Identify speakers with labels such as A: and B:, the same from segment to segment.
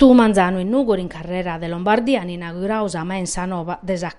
A: Custu Manzano in inugura in carrera de Lombardia in n'inauguraus mensa nova de sa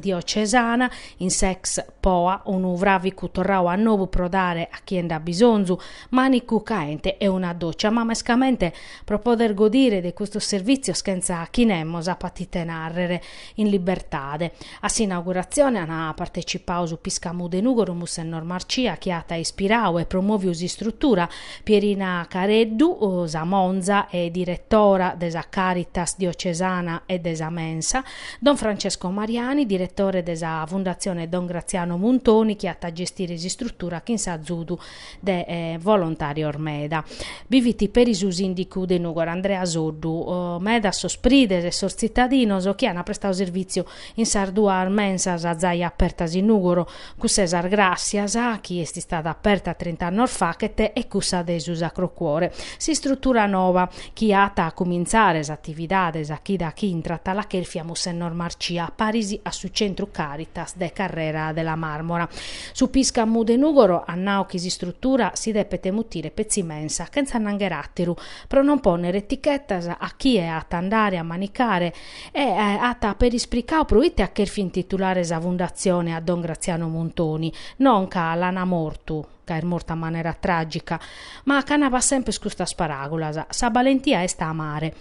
A: diocesana in sex poa un uvravi torrau a novo prodare a chi enda bisonzu manicu caente e una doccia ma mescamente pro poter godire di questo servizio schenza a chi nemmo zapatite narrere in libertade. A s'inaugurazione hanno partecipato su Piscamu de un e Normarcia Chiata Ispirau e promuovi usi struttura Pierina Careddu, Osa Monza e direttore direttore della Caritas diocesana e della Mensa, don Francesco Mariani, direttore della Fondazione Don Graziano Montoni, che ha a gestire la struttura che sa Zudu de eh, volontario Ormeda. Viviti per i sindico de Nugor Andrea Zoddu, uh, oh, Meda sospride e sor cittadino che hanno prestato servizio in Sardua sa zai aperta in Nugoro, cu Cesar Grassia, sa chi è stata aperta 30 anni fa, e sa de Susa Cuore. Si struttura nova, chi ha attacco comenzares actividades aquí de aquí en Tratalaquel fiamos en a Parisi a su centro Caritas de Carrera della Marmora. Su Pisca Mude Nugoro a Nauchis struttura si deve temutire mensa senza nangherattiru, pro non ponere etichetta a chi è at andare a manicare e a ta per isplicao proite a che fin titolare sa fondazione a Don Graziano Montoni, non ca l'anamortu è morta in maniera tragica, ma a va sempre scusta sparagulasa, sa valentia è sta amare.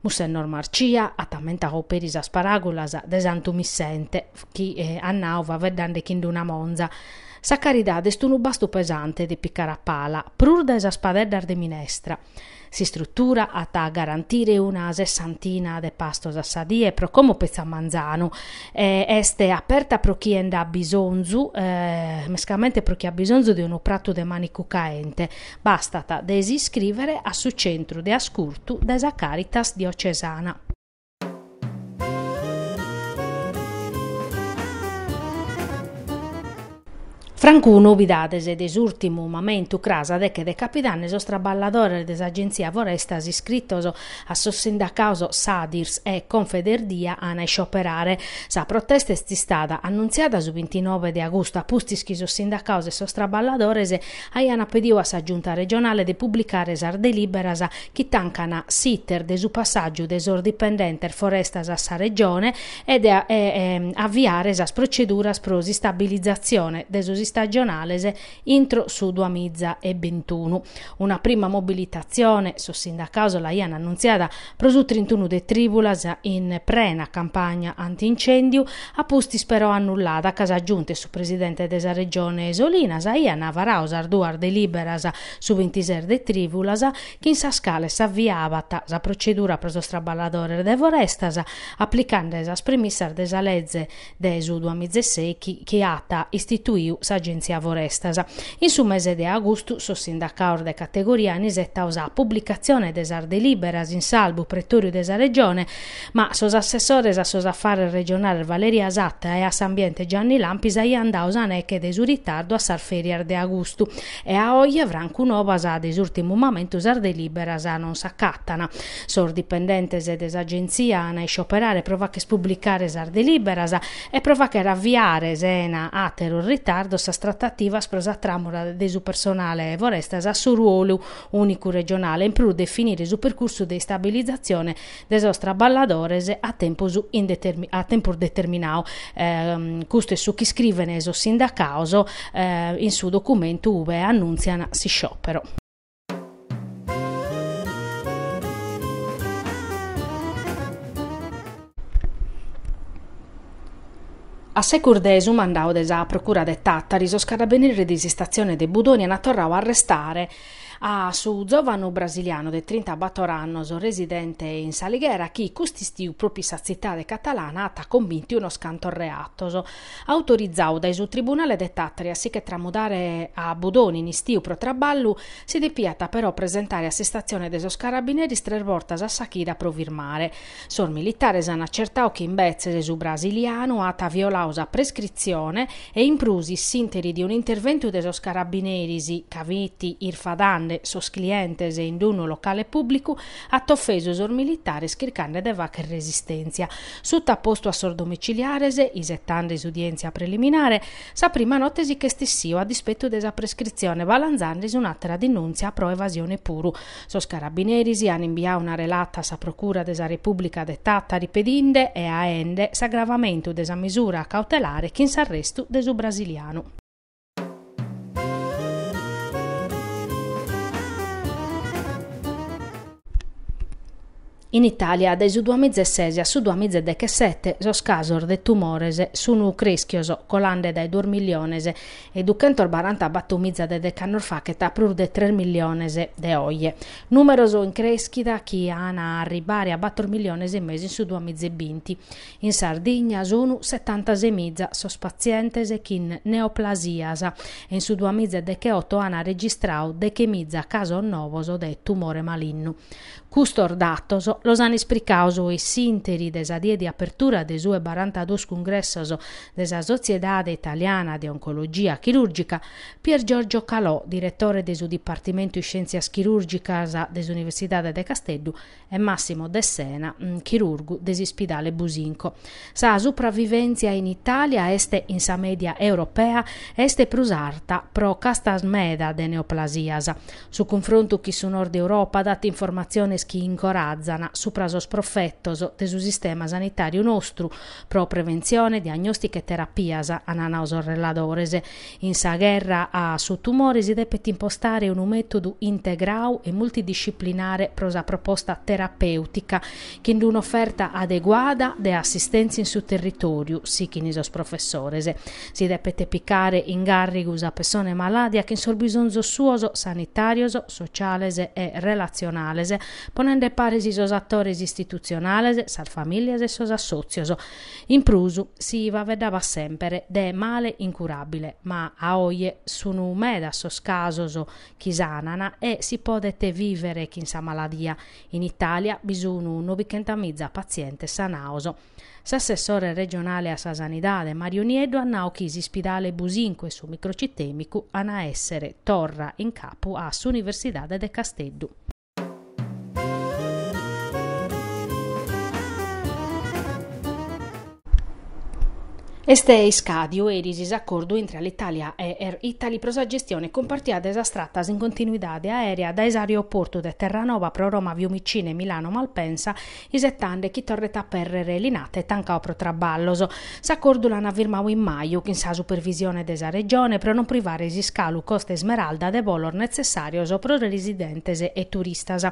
A: Mussennor Marcia, attamenta operisa mi sente, chi eh, annauva verdande chinduna monza. Sa caridade stunu bastu pesante di piccara piccarapala, prurda esa spadedda de minestra si struttura a garantire una sessantina de pastos assadie pro come pezza manzano eh, este aperta pro chi è ha bisogno eh, mescamente pro chi ha bisogno di uno prato de manico caente Basta da desiscrivere a su centro de ascurtu desa caritas diocesana Trancuno bidades e des'ultimo momentu de che de capidanes ostra balladore des'agenzia Forestas iscrittoso a sossindacauso Sadirs e Confederdia ana scioperare. Sa protesta esti stata annunziata su 29 di agosto a Pustischi sossindacauso e so straballadore se aiana pediu a sa giunta regionale de pubblicare sar deliberas chi tancana sitter de su passaggio de desordipendente Forestas a sa regione ed e, e, avviare sa proceduras pro stabilizzazione desus stagionalese intro su a e Bentunu. Una prima mobilitazione, so sindacaso la iana annunziata, prosu 31 de tribulas in prena campagna antincendio, a pustis però annullata, a casa aggiunte su presidente desa regione Esolina, sa iana varaus arduar de liberas su 26 de tribulas, che in sa scale ta sa procedura preso straballadore de Vorestas, applicando esas primissar desa legge de su a Secchi, che ata istituiu sa agenția Vorestasa. In su mese de agosto, so sindacaor de categoria anisetta osa pubblicazione de sar deliberas in salvo pretorio desa regione, ma sos assessores a sos affare regionale Valeria Asatta e a S'Ambiente Gianni Lampis ai andaus aneche desu ritardo a sar sarferi arde agosto e a oggi avranno sa a desurtimo momento arde deliberas a non s'accattana. Sor dipendentes des agenzia ana e scioperare prova che spubblicare sar deliberas e prova che ravviare sena atero ritardo questa strattativa sprosa tramura de su personale Vorestas a su ruolo unico regionale in più definire su percorso di stabilizzazione delle nostre balladores a tempo, su indetermin- a tempo determinato. Eh, questo è su chi scrive neso sindacaoso eh, in su documento dove annunziano si sciopero. A secur desum andau desa procura de Tattaris, so Benirri di Sistazione de Budoni è nato arrestare a ah, su giovano brasiliano de 30 anni, residente in Salighera, che propri propria sazietà catalana, ha convinti uno scanto reato, autorizzato da sul tribunale de Tatria, sì che tramudare a Budoni in istiu pro traballu, si depiata però presentare a sestazione dei carabinieri strervortas a Sachida pro provirmare Sor militare s'hanno accertao che in Bezze de su brasiliano ha violausa prescrizione e imprusi sinteri di un intervento de dei carabinieri, caviti, irfadan, grande sos clientes e in uno locale pubblico hat offeso os militares cercando de vacche resistenza. Sutta posto a sor domiciliarese, isettando esudienza preliminare, sa prima notesi che stessio a dispetto desa prescrizione balanzandis un'altra denunzia pro evasione puru. Sos carabinieri si hanno inviato una relata sa procura desa Repubblica dettata ripedinde e a ende sa gravamento desa misura cautelare che in s'arresto desu brasiliano. In Italia, da su 2016 a su 2017 sono scasorde tumorese su un crischioso colande dai 2 milionese e ducento al 40 battumizza de decanor faceta prur de 3 milionese de oie. Numeroso in crescita chi ana arribare a 4 milionese in mesi su Binti. In Sardegna sono 76 mizza sospazientese chin neoplasiasa e in su 2018 ana registrau De Chemiza, caso novoso de tumore maligno. Custordatoso so, Lozani spricauso e sinteri des adie di apertura dei sue 42 congressos della Sociedade Italiana di Oncologia Chirurgica, Pier Giorgio Calò, direttore de su Dipartimento di Scienzias Chirurgicas dell'Università de Castello, e Massimo De Sena, mm, chirurgo dell'Ospedale Businco. Sa sopravvivenza in Italia este in sa media europea este prusarta pro castasmeda de neoplasias. Su confronto chi su nord Europa date informazioni che incorazzano italiana supraso sproffettoso del sistema sanitario nostro pro prevenzione, diagnostica e terapia a nana sorrelladorese. In sa guerra a su tumore si deve impostare un metodo integrau e multidisciplinare prosa proposta terapeutica che in un'offerta adeguata de assistenza in su territorio, sì che professores. Si deve piccare in garrigus a persone malade che in sol bisogno suo sanitario, socialese e relazionalese, ponendo pari si atores istituzionales sal famiglia e sos assozioso. In prusu si va vedava sempre de male incurabile, ma a oie sono meda sos casos chisanana e si potete vivere chi sa maladia. In Italia bisogna 900.000 paziente sanaoso. S'assessore regionale a sa sanidade Mario Niedo annao chisi spidale businque su microcitemicu ana essere torra in capo a s'Universidade de Casteddu. Este Scadio e erisis accordo entre l'Italia e Air Italy prosa gestione compartiada esastratas in continuidade aerea da esario porto de Terranova pro Roma Fiumicine Milano Malpensa isettande chi torreta perrere linate tancao pro traballoso. S'accordo l'hanno firmato in maio che in sa supervisione desa regione pro non privare esiscalu coste smeralda de bolor necessarioso pro residentese e turistas.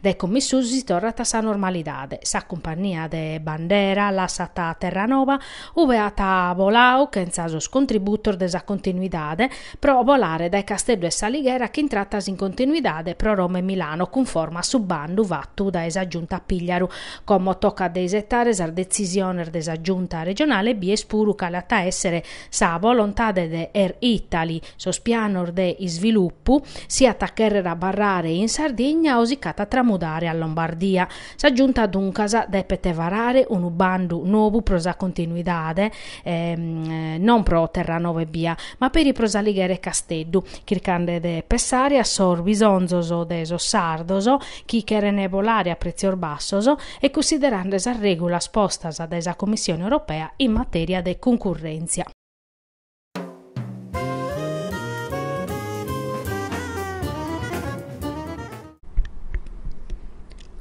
A: De commissus si torreta sa normalidade. Sa compagnia de bandera, la sata Terranova, uveata a a Bolao, che en sus contributos desa continuidade, pro volare dai Castello e Salighera che intrattas in continuidade pro Roma e Milano, con forma subbandu vattu da esa giunta a Pigliaru, come tocca deisettare sa decisione desa giunta regionale bi espuru calata essere sa volontade de Air er Italy, sospianor de sviluppo, sia taccherra barrare in Sardegna o sicata tramudare a Lombardia. S'aggiunta giunta dunque de pete varare un bandu nuovo prosa continuidade ehm, eh, non pro Terranova e Bia, ma per i prosalighere Casteddu, Chircande de Pessaria, Sor Bisonzoso deso Sardoso, Chichere Nebolaria Prezior Bassoso e considerando esa regula spostasa da esa Commissione europea in materia de concorrenza.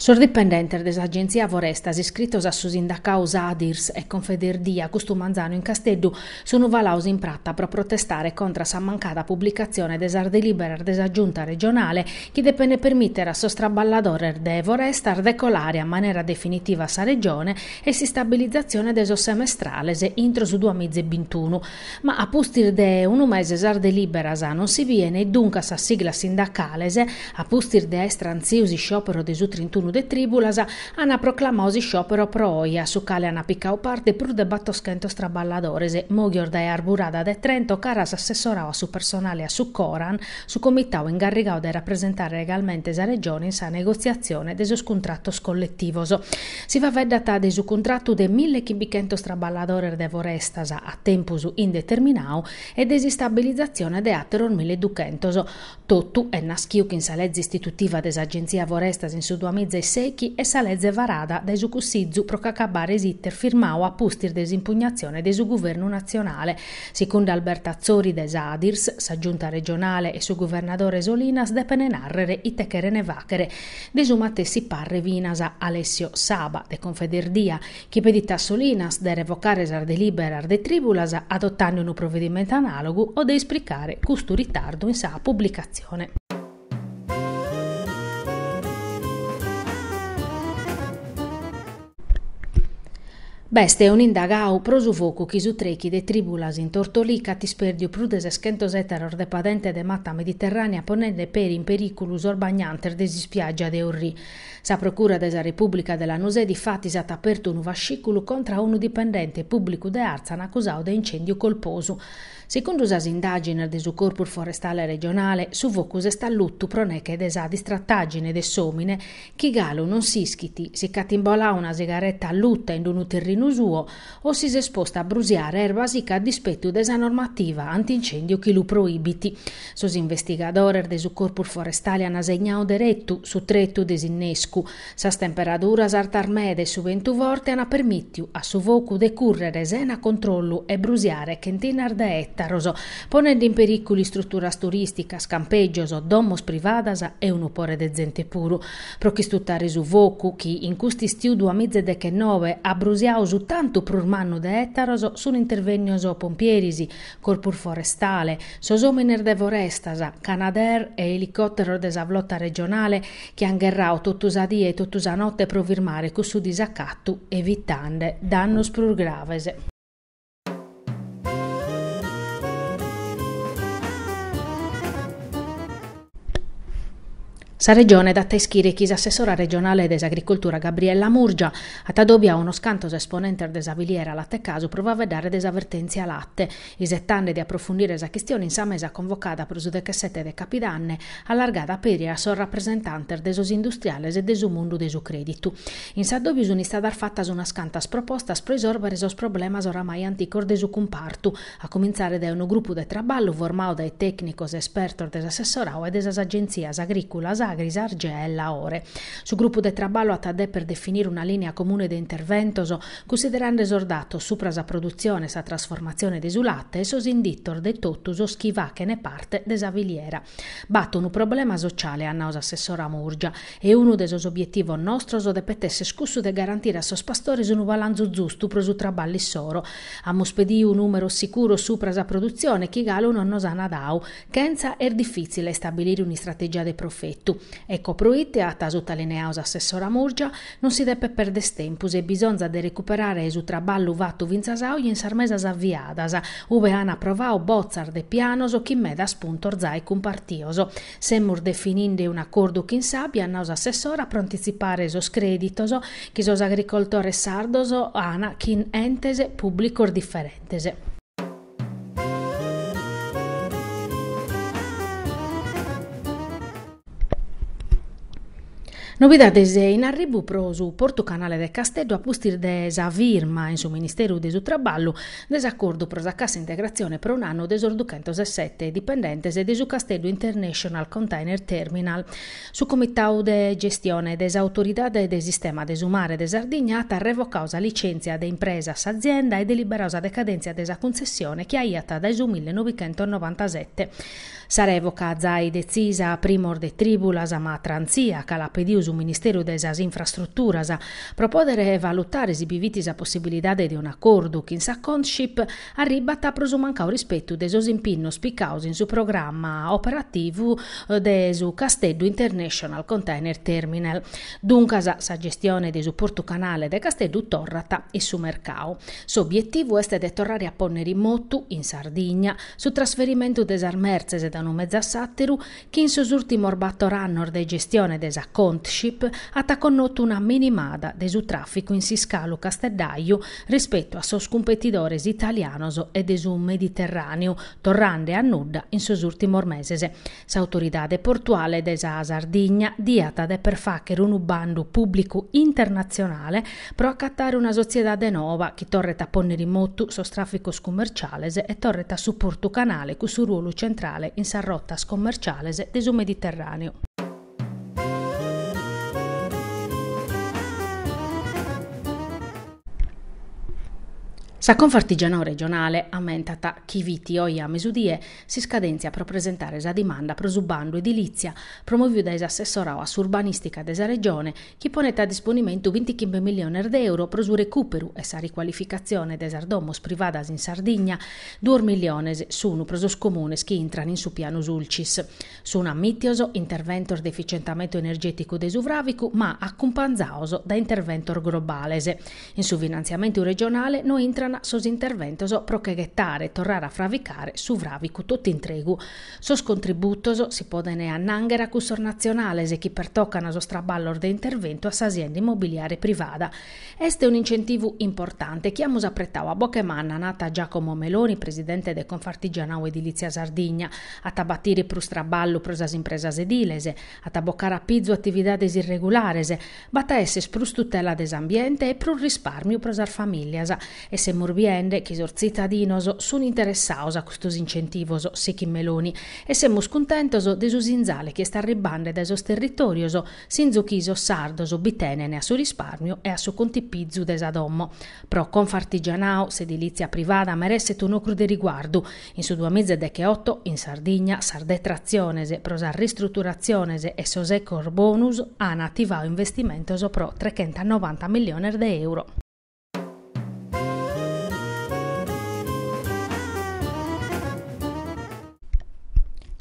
A: Sorriprendente dell'Agenzia Forestas, iscrittos a sindaca Usadirs e Confederdia Custu in Casteddu, sono valaus in pratta per protestare contro la mancata pubblicazione desar delibera desa giunta regionale che depende permettere a sostraballadore de Forestar decolare a maniera definitiva sa regione e si stabilizzazione deso semestrale se intro su 2021. Ma a pustir de un mese sar delibera sa non si viene e dunque sa sigla sindacale se a pustir de estranziusi sciopero desu 31 de tribulas, hanno proclamato sciopero proia su cale hanno piccato parte pur debatto scento strabballadorese mogiorda e arburada de Trento caras a su personale a su Coran su comitao ingarrigao de rappresentare legalmente sa regione in sa negoziazione de sus contratto collettivoso. Si va vedata de su contratto de mille chibichento straballadore de Vorestasa a tempus indeterminato e desistabilizzazione de atteron 1200. Tottu è naschiu che in sa legge istitutiva des'agenzia Vorestas in su 2000 Andrzej Secchi e Salezze Varada dai Jukussizu pro Cacabare Sitter firmao a pustir desimpugnazione desu governo nazionale. Secondo Alberta Azzori des Adirs, sa giunta regionale e su governatore Solinas de penenarrere i techerene vacere. De su matessi parre vinasa Alessio Saba de Confederdia, che pedita Solinas de revocare sar delibera de tribulas adottando un provvedimento analogo o de esplicare custo ritardo in sa pubblicazione. Beste chi su trechi de tribulas in Tortolica tisperdio prudes escentos eteror de padente de matta mediterranea ponende per in periculus orbagnanter de spiaggia de Orri. Sa procura desa Repubblica della Nuse di fatti s'ha aperto un vascicolo contra un dipendente pubblico de Arzan accusato de incendio colposo. Secondo as indagini do Corpo Forestale Regionale, su vocuse sta luttu proneche desa distrattaggine de somine, chi galo non si schiti, si catimbola una sigaretta a lutta in un terreno suo o si esposta a brusiare erba sica a dispetto desa normativa antincendio chi lu proibiti. Sos investigadores do Corpo Forestale hanno segnato derettu su tretto desinnescu, sa temperatura sartarmede su ventu volte hanno permittiu a su vocu decorrere sena controllo e brusiare chentina ardeetta Taroso, ponendo in pericoli struttura turistica, scampeggioso, domos privadas e un un'upore de zente puru. Prochistuttare su vocu, chi in custi studi a mezze che nove, a brusiausu tanto prurmanno de ettaroso, sono intervenioso pompierisi, corpur forestale, sosominer de forestasa, canader e elicottero de savlotta regionale, che angherrao tottusadie e tottusanotte provirmare con su disacattu evitande danno sprurgravese. Sa regione datta ischiri chis assessora regionale des agricoltura Gabriella Murgia, a Tadobia uno scantoso esponente des aviliera latte caso prova a vedere des avvertenze a latte. Isettande di approfondire esa questione in sa mesa convocata per su de cassette de capidanne, allargata per a sor rappresentante desos industriales e desu mondo desu creditu. In sa dobi sono dar fatta su una scanta proposta per risolvere problemas oramai anticor desu compartu, a cominciare da un gruppo de traballo formado dai tecnicos espertos des assessorao e des agenzias agricolas a Grisargea e Lahore. Su gruppo de traballo a Tadè per definire una linea comune de interventoso, considerando esordato supra sa produzione, sa trasformazione desulatta e sos indittor de tottuso schiva che ne parte de desaviliera. Batto un problema sociale, a annaus assessora Murgia, e uno de sos obiettivo nostro nostroso de petesse scusso de garantire a sos su un valanzo giusto pro su traballi soro. Ammospedì un numero sicuro supra sa produzione, chi galo non nos anadau, Kenza è er difficile stabilire una strategia de profetto. Ecco, proite a tasutaleneausa assessora Murgia, non si deve perdere tempus e bisogna de recuperare esu traballo vatu vinzasau in sarmesas avviadas, ove ana provao bozzar de pianos chi meda spunto orzai partioso. Semmur definindi un accordo che in sabbia, nos assessora pronticipare esos creditoso, chisos agricoltore sardoso ana chi entese pubblico differentese. Novità desde in arrivo pro prosu Canale del Castello a pustir desa firma in su Ministero desu Traballo desaccordo pro sa cassa integrazione per un anno desor 207 dipendentes se desu Castello International Container Terminal. Su comitau de gestione desa autorità de sistema de su mare de Sardignata revocausa licenza de impresa s'azienda e deliberosa decadenza de desa concessione che ha iata da su 1997. Sarevoca zai decisa a primor de tribulas ma tranzia calapedius ministero das as Infraestruturas propodere e valutare se bivitis a possibilidade de um acordo que in saconship arribata prosumancao rispetto de sos impinnos picaus in su programma operativo uh, de su Casteddu International Container Terminal. Duncas sa gestione de su porto canale de Casteddu Torrata e su mercau. S'obiettivo so este de torrare a ponere in mottu in Sardegna su trasferimento des armerzes da mezza Mezzassatteru, che in sus'ultimo orbatto rannor de gestione de desa contship attacconnotto una minimada de su traffico in Siscalo Castellaio rispetto a sos competidores italianos e de su Mediterraneo, torrande a nuda in sus'ultimo ormesese. S'autoridade portuale de sa Sardigna diata de per facere un bando pubblico internazionale pro accattare una società de nova che torreta ponne in mottu sos trafficos commerciales e torreta supporto canale cu su ruolo centrale in Sarrotta scommerciales de su Mediterraneo. Sa Confartigiano regionale, ammentata chi viti oia mesudie, si scadenzia per presentare sa dimanda pro subando edilizia, promovida es assessorao urbanistica desa regione, chi ponete a disponimento 25 milioni d'euro euro su recupero e sa riqualificazione desar domos privadas in Sardegna, 2 milioni su pro prosus comunes chi intrano in su piano sulcis. Su un ammittioso intervento di efficientamento energetico desuvravico, ma accompagnato da intervento globales. In su finanziamento regionale noi entrano sos strana sosinterventoso prochegettare, tornare a fravicare su vravicu tutti tregu. Sos contributoso si può dare a Nanghera Cussor Nazionale se chi pertoccano so straballor de intervento a s'azienda immobiliare privata. Este un incentivo importante che abbiamo apprettato a Bochemanna, nata Giacomo Meloni, presidente del Confartigianau Edilizia Sardigna, a tabattire pro straballo prosas impresas edilese, a taboccare a pizzo attività desirregularese, batta esse sprus tutela desambiente e pro risparmio prosar famiglias, e se morbiende, che esorzita dinoso, sono interessaos a questo incentivoso, secchi meloni, e semmo scontentoso desusinzale che sta ribande da esos territorioso, sinzuchiso sardoso bitenene a suo risparmio e a suo conti contipizzu desadommo. Pro confartigianao, sedilizia privada, meresse tuno crude riguardo, in su due mezze deche otto, in Sardigna, sardetrazione, prosa ristrutturazione e sosecor bonus, ana attivao investimento so pro 390 milioni di euro.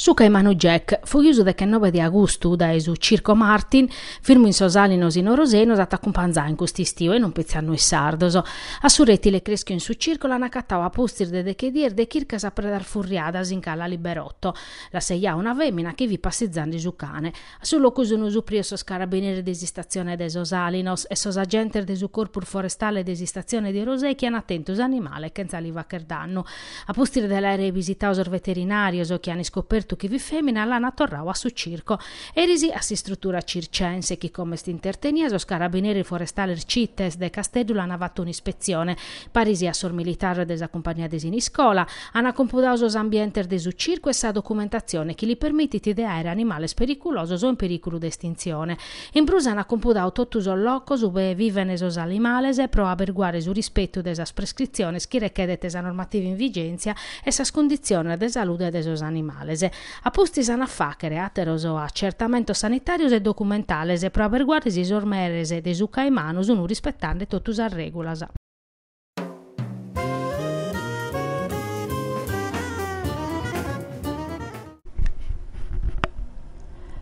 A: Su Manu Jack fu chiuso da 9 di agosto da Esu Circo Martin, firmo in Sosalinos in Oroseno, data companza in custistio e non pezzano i sardoso. A suretti le cresco in su circolo, a postir de dechedir de chirca predar furriadas in cala liberotto. La seia una femmina che vi passezzando su cane. A su locuso un usuprio sos carabinieri desistazione de Sosalinos e sos agenter de su corpur forestale desistazione di Rosei che hanno attentus animale che non saliva a cardanno. A postir dell'aereo visitato veterinario, so che hanno scoperto che vi femmina l'ana torrao a su circo. Erisi a si struttura circense che come intertenia os scarabinieri forestali cites de Castedula hanno fatto un'ispezione. Parisi a sor militare della compagnia desini scola hanno compudato ambiente de su circo e sa documentazione che gli permette di ideare animale pericoloso o in pericolo di estinzione. In Brusa hanno compudato tutto il loco su viven sos animales e pro averguare su rispetto desas prescrizione che richiede tesa normativa in vigenza e sa scondizione de salute de esos animales a posti sana facere ateroso a certamento sanitario e documentale se pro aver guarisi sormerese de succa e mano sono rispettate tutte le regole.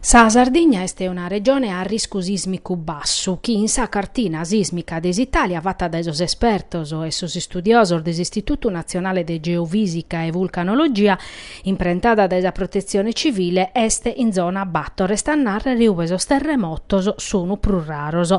A: Sa Sardegna è una regione a rischio sismico basso, chi in sa cartina sismica des'Italia fatta da esos espertos o esos studiosos dell'Istituto Nazionale di Geofisica e Vulcanologia, imprentata da protezione civile, este in zona battor e stannar riuvesos terremotos sono pru raros.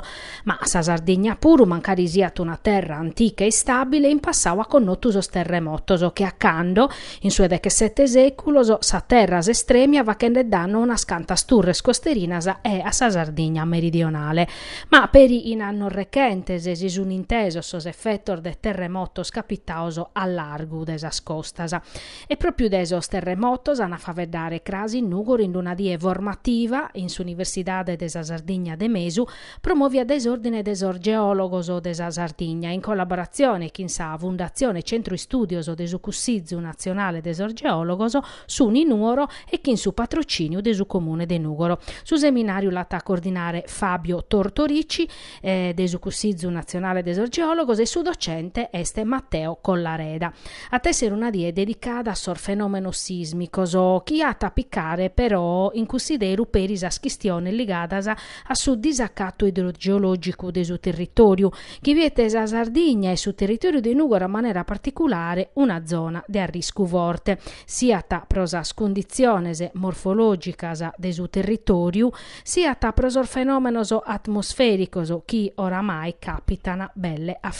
A: Ma sa Sardigna puru mancari siat una terra antica e stabile in passau a connottusos terremotos che accando, in sue decche sette seculos, sa terras estremia va che ne danno una scanta studia Turres Costerinasa e a sa Sardegna meridionale. Ma per i inannorrechentes esis un'intesa sos effettor de terremotos capitaoso all'argu desas costasa. E proprio desos terremotos hanno a faveddare crasi nugor in una die formativa in su Universidade desa Sardegna de Mesu promuovi a desordine desor geologos o de Sa Sardegna in collaborazione con sa Fondazione Centro Studioso su Cussizio Nazionale desor geologos su Ninuoro e con su patrocinio de su Comune de Nuoro. Nugoro. Sul seminario l'ha a coordinare Fabio Tortorici, eh, desucussizio nazionale desorgeologos, e su docente este Matteo Collareda. A tessere una die dedicata a sor fenomeno sismico, so chi ha tapiccare però in cussideru per schistione ligata a su disaccatto idrogeologico del suo territorio, che viete sa Sardigna e su territorio di Nugoro a maniera particolare una zona di arrisco forte, sia ta prosa condizionese morfologicas del suo territorio sia siata prozor fenomenoso atmosfericoso chi oramai capitana belle a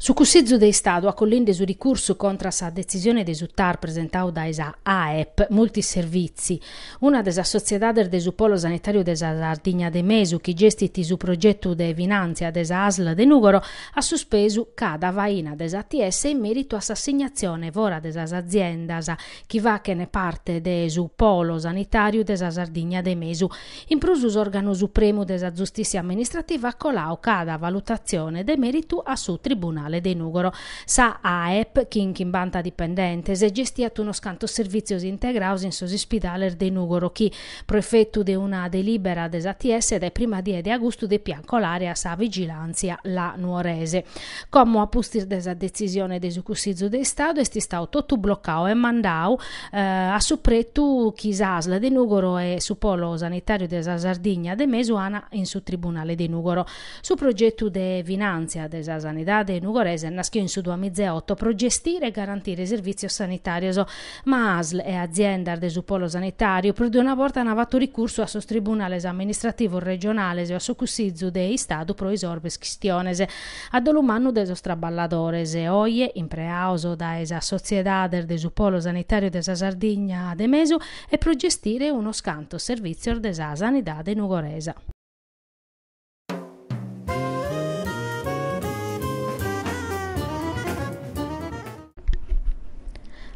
A: Su cussezzo de Stato, a collende su ricurso contra sa decisione de suttar presentau da esa AEP molti servizi. Una de sa società de su polo sanitario de sa Sardigna de Mesu, che gestiti su progetto de Vinanzia de sa ASL de Nugoro, ha sospeso cada vaina de sa TS in merito a sa assegnazione vora de sa aziendas chi va che ne parte de su polo sanitario de sa Sardigna de Mesu. In prusus organo supremo de sa giustizia amministrativa colau cada valutazione de merito a su tribunale Comunale dei Nugoro. Sa AEP, che in chimbanta dipendente, se gestiato uno scanto servizio integraus in sos ospedale dei Nugoro, chi prefetto di una delibera des ATS ed è prima di ed agosto de pianco l'area sa vigilanzia la nuorese. Come a pustir desa decisione del Cussizzo del Stato, è stato tutto bloccato e mandato eh, a suppretto chi Sasla de Nugoro e su polo sanitario desa Sardigna de Mesuana in su tribunale di Nugoro. Su progetto de finanzia desa sanità de Nugoro Fogorese nasceu in su 2008 per gestire e garantire il servizio sanitario, ma ASL e azienda del polo sanitario per di una volta hanno fatto ricorso a suo tribunale amministrativo regionale e a suo cussizio dei Stato pro isorbes chistionese, a dolumanno del se oie, in preauso da esa società del polo sanitario della Sardegna a Demesu, e per gestire uno scanto servizio della sanità de Nugoresa.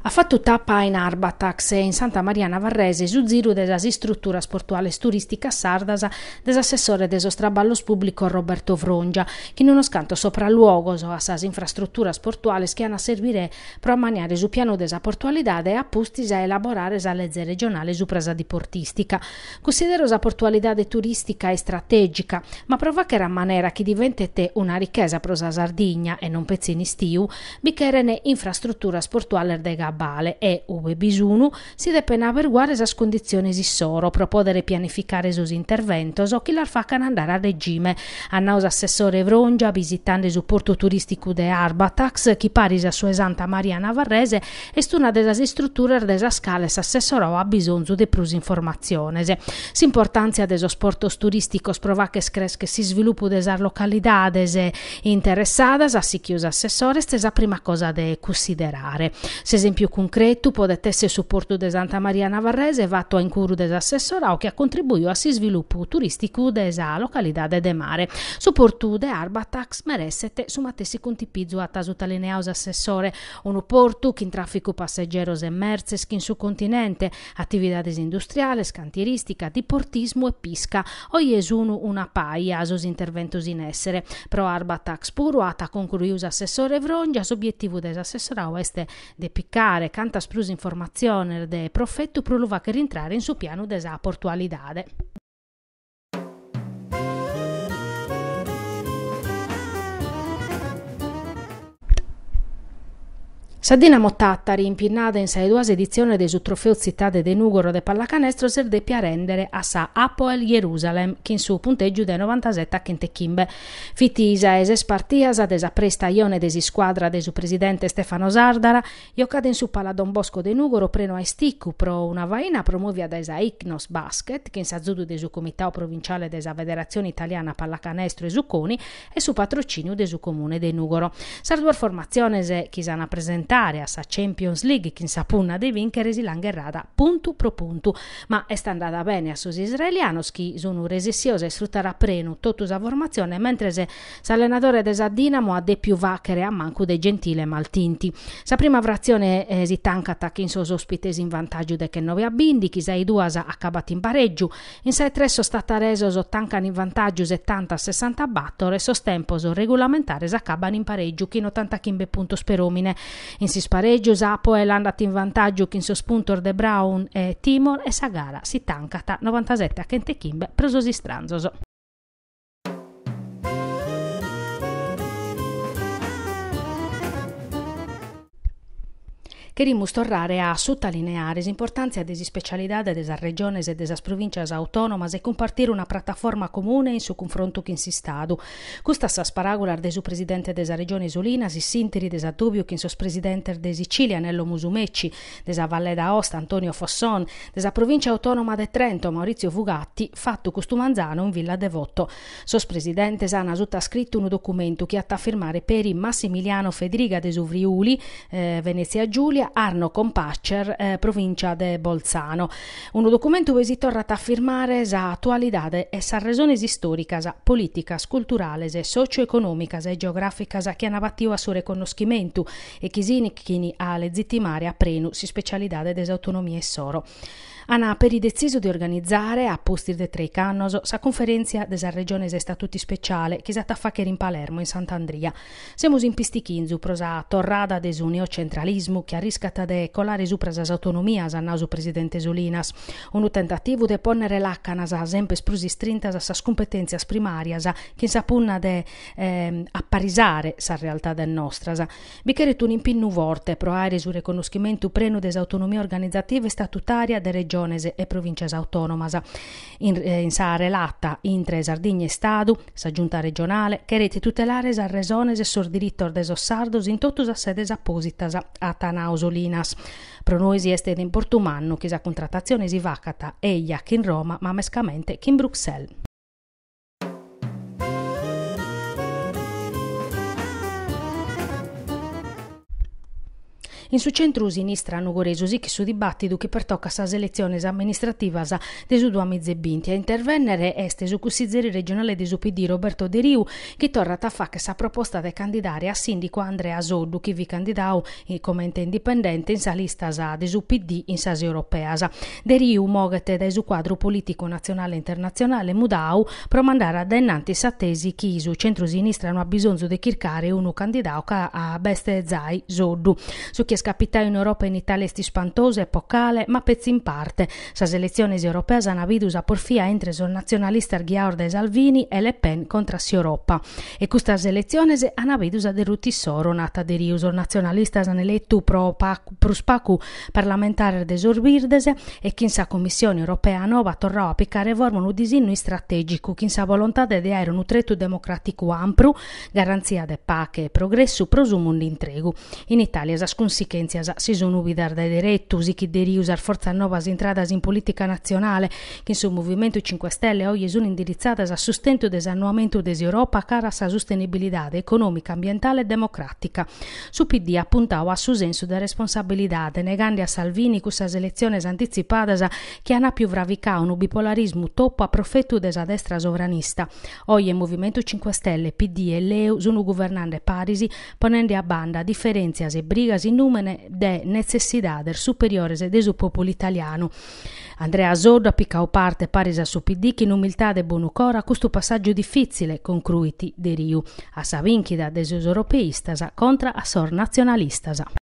A: Ha fatto tappa in Arbatax e in Santa Maria Navarrese su giro della struttura sportuale turistica sardasa dell'assessore des straballos pubblico Roberto Vrongia, che nonostante sopralluogo a sas infrastruttura sportuale che servire pro a maniare su piano della portualità e a apposti a elaborare sa legge regionale su presa diportistica. Considero la portualità turistica e strategica, ma prova che era maniera che diventate una ricchezza prosa Sardigna e non pezzini stiu, biccherene infrastruttura sportuale dei Gabri Bale e, ove bisunu, si deve averguare sa condizioni esissoro pro poter pianificare sus interventos o chi la facano andare a regime. A Annaus assessore Vrongia, visitando il porto turistico de Arbatax, chi paris a sua esanta Maria Navarrese, è una delle strutture della scala assessoro ha bisogno di prus informaziones. S'importanza dei sportos turistico prova che cresce si sviluppa desar localidades interessate, sa si chiusa assessore, stesa prima cosa da considerare. Se esempio più concreto potete essere supporto di Santa Maria Navarrese fatto in curo dell'assessorao che ha contribuito a si sviluppo turistico della località de, de Mare. Supporto de Arbatax meressete su Matessi Contipizzo a Tasutaleneaus assessore, un porto che in traffico passeggeros e merce skin su continente, attività industriale, scantieristica, diportismo e pisca. Oggi esuno una paia sus interventos in essere. Pro Arbatax Puruata ata assessore Vrongia, obiettivo dell'assessorao este de piccare dare canta sprusa informazione de profettu pro lu vache rintrare in suo piano de portualidade. Sadinamo Tattari, impinnada in seiduasa edizione del trofeo Città de Nugoro de Pallacanestro, ser deppia rendere a sa Apoel Jerusalem, che in suo punteggio de 97 a Chentechimbe. Fitisa eses partias ad esa presta ione desi squadra de su presidente Stefano Sardara, giocada in su pala Don Bosco de Nugoro preno a Esticu, pro una vaina promuovia desa Ignos Basket, che in sazudu de su comitato provinciale desa Federazione Italiana Pallacanestro e Zucconi, e su patrocinio de su comune de Nugoro. Sarduar formazione se chisana presenta andare a sa Champions League, chissà punna dei vincere si l'hanno errata punto pro punto. Ma è andata bene a sus israelianos, che sono resistiosi e sfrutterà prenu tutta la formazione, mentre se l'allenatore desa Dinamo ha de più vachere a manco dei gentile maltinti. Sa prima frazione eh, si tanca attacchi in sos ospites in vantaggio de che 9 a bindi, chi sei duasa accabato in pareggio, in 6-3 sono stata resa so tancan in vantaggio 70-60 a battere, sos so regolamentare s'accabano in pareggio, chi 80 chimbe punto speromine. In si spareggio Sapo è andato in vantaggio che in sospuntor De Brown e Timor e Sagara si tancata 97 a Kentekimbe, preso stranzoso. Queremos tornar a sottolinear a importância das especialidades das regiões e das províncias autônomas e compartire una piattaforma comune in seu confronto com esse Estado. Custas as parábolas do presidente regione região si e sintiri des Atubio, que seus presidente da Sicilia, Nello Musumeci, da Valle d'Aosta, Antonio Fosson, da provincia autonoma de Trento, Maurizio Fugatti, fatto costumanzano in Villa Devoto. Sos presidente Sana Sutta scritto un documento che ha a firmare per Massimiliano Federica de Suvriuli, eh, Venezia Giulia, Calabria, Arno Compacer, eh, provincia de Bolzano. Un documento che si torna a firmare la attualità e sa ragione storica, politica, culturale, socio-economica, e geografica, sa che hanno battuto a suo riconoscimento e chi si alle zittimare a prenu si specialidade des autonomie e soro. A Napoli deciso di organizzare, a posti di tre Cannoso, sa conferenza della Regione e Statuti Speciale, che è che in Palermo, in Sant'Andria. Siamo in Pistichinzu, prosa torrada desunio centralismo, che riscata de colare su presa autonomia, sannaso presidente Solinas. Un tentativo de ponere l'accana, sa sempre sprusi strinta, sa competenza primaria, sa che sapunna de eh, apparisare sa realtà del nostra. Sa. tu in pinnu vorte, pro aere su riconoscimento pleno des autonomia organizzativa e statutaria de regione Regiones e Provincias Autonomas. In, eh, in Sare Latta, Intre, Sardigne e Stadu, sa giunta regionale, querete tutelare sa resones e sor diritto Ardeso Sardos in totus a sedes appositas a Tanausolinas. Pro noi si est ed importumanno che contrattazione si vacata eia che in Roma ma mescamente che in Bruxelles. In su centro-sinistra hanno goreso sì che su dibattito che pertocca sa selezione amministrativa sa de su due binti. A intervenere este su cussizzeri regionale di PD Roberto De Riu che torna a fare sa proposta de candidare a sindico Andrea Zoddu che vi candidau e come indipendente in sa lista sa de su PD in sasi europea. Sa. De Riu mogete de su quadro politico nazionale e internazionale mudau promandare ad innanti sa tesi chi su centro-sinistra non ha bisogno de chircare uno candidato a beste zai Zoddu. Su chi scappità in Europa e in Italia sti spantose, epocale, ma pezzi in parte. Sa selezione europea Zanavidusa porfia entre nazionalista Ghiaorde Salvini e Le Pen contra Europa. E questa selezione è Anavidusa de Rutisoro, nata de Riuso, nazionalista Zanelettu pro Pruspacu, parlamentare de Sorbirdese e chinsa Commissione Europea Nova torrò a piccare vormon un disinno strategico, chinsa volontà de deare un utretto democratico ampru, garanzia de pace e progresso prosumun l'intregu. In Italia sa si Kenziasa si sono ubidar da usi chi deri usar forza novas entradas in politica nazionale che sul Movimento 5 Stelle oggi sono indirizzate a sostento sustento dell'annuamento dell'Europa cara a sostenibilità economica, ambientale e democratica. Su PD appuntava a suo senso da responsabilità, negando a Salvini questa selezione anticipata che hanno più vravicà un bipolarismo toppo a profetto della destra sovranista. Oggi il Movimento 5 Stelle, PD e Leo sono governante parisi, ponendo a banda differenze e brigasi in numero giovane de necessitades superiores de su popolo italiano. Andrea Sordo appiccò parte parisa su PD che in umiltà e buonucora a questo passaggio difficile con cruiti de Riu, a Savinchida de sus europeistas contra a sor nazionalistas.